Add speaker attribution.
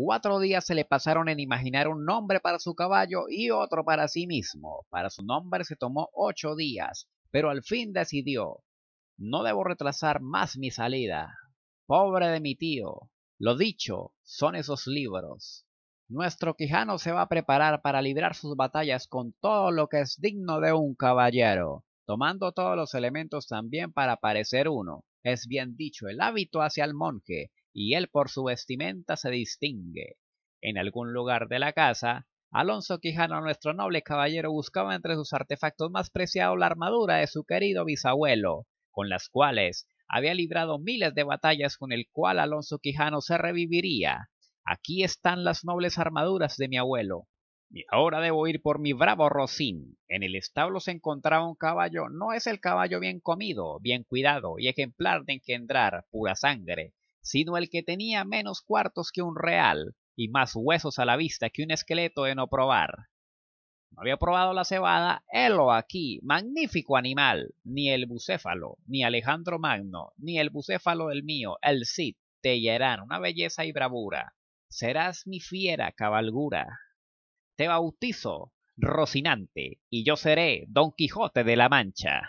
Speaker 1: Cuatro días se le pasaron en imaginar un nombre para su caballo y otro para sí mismo. Para su nombre se tomó ocho días, pero al fin decidió, no debo retrasar más mi salida. Pobre de mi tío. Lo dicho, son esos libros. Nuestro Quijano se va a preparar para librar sus batallas con todo lo que es digno de un caballero, tomando todos los elementos también para parecer uno. Es bien dicho, el hábito hacia el monje, y él por su vestimenta se distingue. En algún lugar de la casa, Alonso Quijano, nuestro noble caballero, buscaba entre sus artefactos más preciados la armadura de su querido bisabuelo, con las cuales había librado miles de batallas con el cual Alonso Quijano se reviviría. Aquí están las nobles armaduras de mi abuelo. Y ahora debo ir por mi bravo Rocín. En el establo se encontraba un caballo, no es el caballo bien comido, bien cuidado y ejemplar de engendrar, pura sangre, sino el que tenía menos cuartos que un real y más huesos a la vista que un esqueleto de no probar. No había probado la cebada, helo aquí, magnífico animal, ni el bucéfalo, ni Alejandro Magno, ni el bucéfalo el mío, el Cid, te yerán una belleza y bravura. Serás mi fiera cabalgura. Te bautizo, Rocinante, y yo seré Don Quijote de la Mancha.